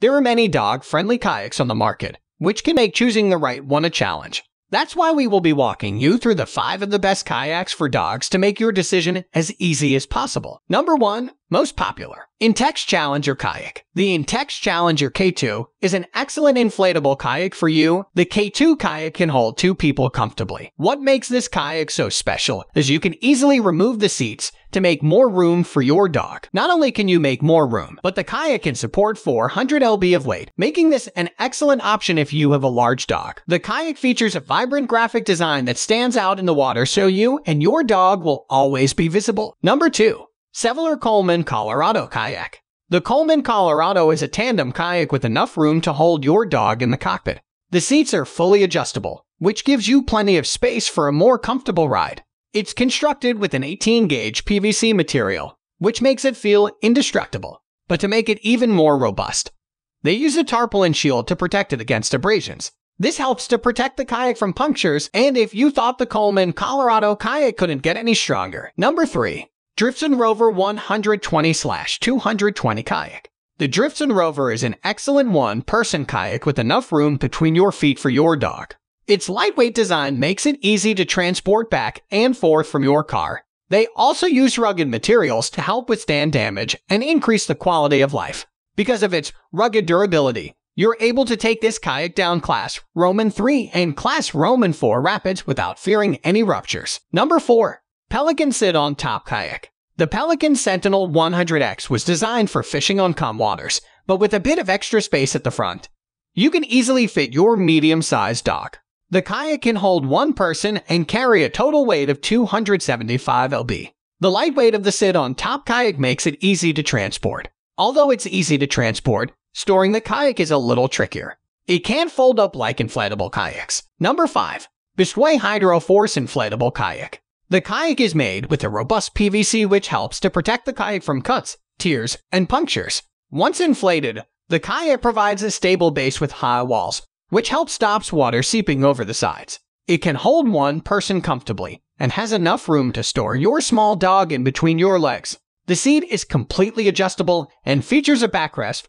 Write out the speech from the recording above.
There are many dog-friendly kayaks on the market, which can make choosing the right one a challenge. That's why we will be walking you through the five of the best kayaks for dogs to make your decision as easy as possible. Number one, most popular, Intex Challenger Kayak. The Intex Challenger K2 is an excellent inflatable kayak for you. The K2 kayak can hold two people comfortably. What makes this kayak so special is you can easily remove the seats to make more room for your dog. Not only can you make more room, but the kayak can support 400 lb of weight, making this an excellent option if you have a large dog. The kayak features a vibrant graphic design that stands out in the water so you and your dog will always be visible. Number 2. Sevler Coleman Colorado Kayak. The Coleman Colorado is a tandem kayak with enough room to hold your dog in the cockpit. The seats are fully adjustable, which gives you plenty of space for a more comfortable ride. It's constructed with an 18-gauge PVC material, which makes it feel indestructible. But to make it even more robust, they use a tarpaulin shield to protect it against abrasions. This helps to protect the kayak from punctures, and if you thought the Coleman Colorado kayak couldn't get any stronger. Number 3. Driftson Rover 120 220 kayak. The Driftson Rover is an excellent one-person kayak with enough room between your feet for your dog. Its lightweight design makes it easy to transport back and forth from your car. They also use rugged materials to help withstand damage and increase the quality of life. Because of its rugged durability, you're able to take this kayak down class Roman 3 and class Roman 4 rapids without fearing any ruptures. Number 4. Pelican sit on top kayak. The Pelican Sentinel 100X was designed for fishing on calm waters, but with a bit of extra space at the front. You can easily fit your medium-sized dock. The kayak can hold one person and carry a total weight of 275 lb. The lightweight of the sit on top kayak makes it easy to transport. Although it's easy to transport, storing the kayak is a little trickier. It can't fold up like inflatable kayaks. Number 5. Bisway Hydro Force Inflatable Kayak. The kayak is made with a robust PVC which helps to protect the kayak from cuts, tears, and punctures. Once inflated, the kayak provides a stable base with high walls, which helps stops water seeping over the sides. It can hold one person comfortably and has enough room to store your small dog in between your legs. The seat is completely adjustable and features a backrest